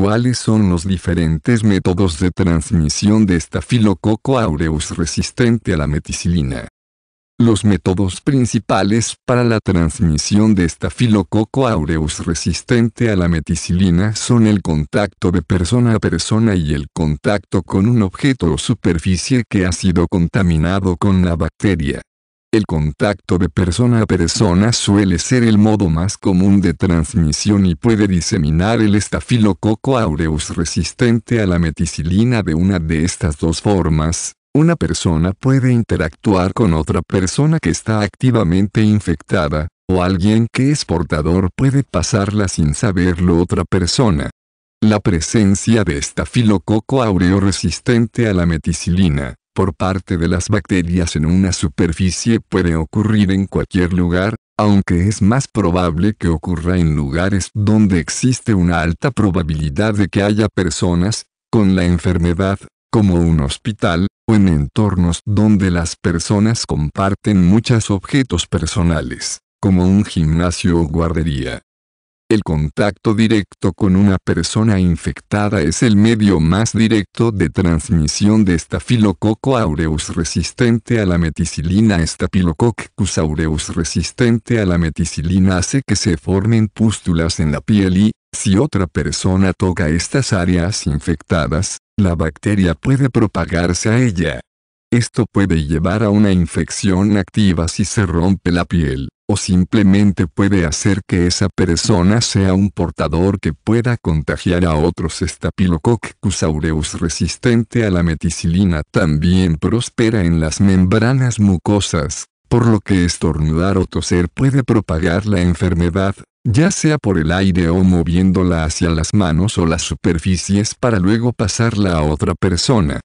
cuáles son los diferentes métodos de transmisión de filococo aureus resistente a la meticilina. Los métodos principales para la transmisión de filococo aureus resistente a la meticilina son el contacto de persona a persona y el contacto con un objeto o superficie que ha sido contaminado con la bacteria. El contacto de persona a persona suele ser el modo más común de transmisión y puede diseminar el estafilococo aureus resistente a la meticilina de una de estas dos formas. Una persona puede interactuar con otra persona que está activamente infectada, o alguien que es portador puede pasarla sin saberlo otra persona. La presencia de estafilococo aureo resistente a la meticilina por parte de las bacterias en una superficie puede ocurrir en cualquier lugar, aunque es más probable que ocurra en lugares donde existe una alta probabilidad de que haya personas con la enfermedad, como un hospital, o en entornos donde las personas comparten muchos objetos personales, como un gimnasio o guardería. El contacto directo con una persona infectada es el medio más directo de transmisión de Staphylococcus aureus resistente a la meticilina. Staphylococcus aureus resistente a la meticilina hace que se formen pústulas en la piel y, si otra persona toca estas áreas infectadas, la bacteria puede propagarse a ella. Esto puede llevar a una infección activa si se rompe la piel o simplemente puede hacer que esa persona sea un portador que pueda contagiar a otros. Staphylococcus aureus resistente a la meticilina también prospera en las membranas mucosas, por lo que estornudar o toser puede propagar la enfermedad, ya sea por el aire o moviéndola hacia las manos o las superficies para luego pasarla a otra persona.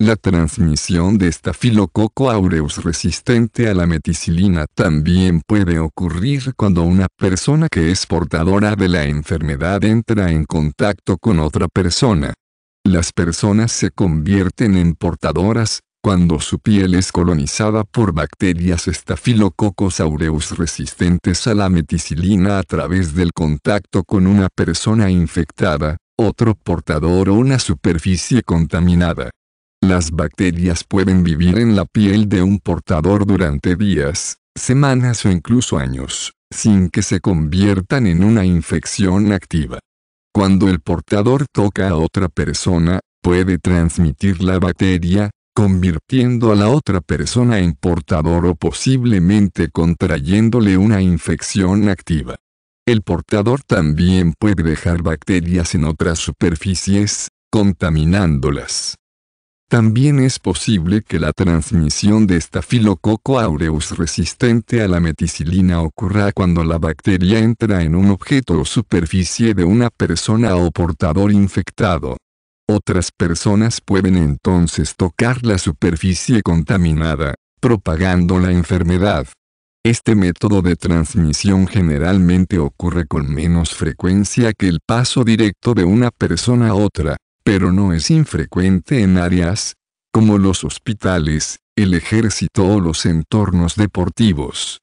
La transmisión de estafilococo aureus resistente a la meticilina también puede ocurrir cuando una persona que es portadora de la enfermedad entra en contacto con otra persona. Las personas se convierten en portadoras cuando su piel es colonizada por bacterias estafilococos aureus resistentes a la meticilina a través del contacto con una persona infectada, otro portador o una superficie contaminada. Las bacterias pueden vivir en la piel de un portador durante días, semanas o incluso años, sin que se conviertan en una infección activa. Cuando el portador toca a otra persona, puede transmitir la bacteria, convirtiendo a la otra persona en portador o posiblemente contrayéndole una infección activa. El portador también puede dejar bacterias en otras superficies, contaminándolas. También es posible que la transmisión de esta filococo aureus resistente a la meticilina ocurra cuando la bacteria entra en un objeto o superficie de una persona o portador infectado. Otras personas pueden entonces tocar la superficie contaminada, propagando la enfermedad. Este método de transmisión generalmente ocurre con menos frecuencia que el paso directo de una persona a otra pero no es infrecuente en áreas como los hospitales, el ejército o los entornos deportivos.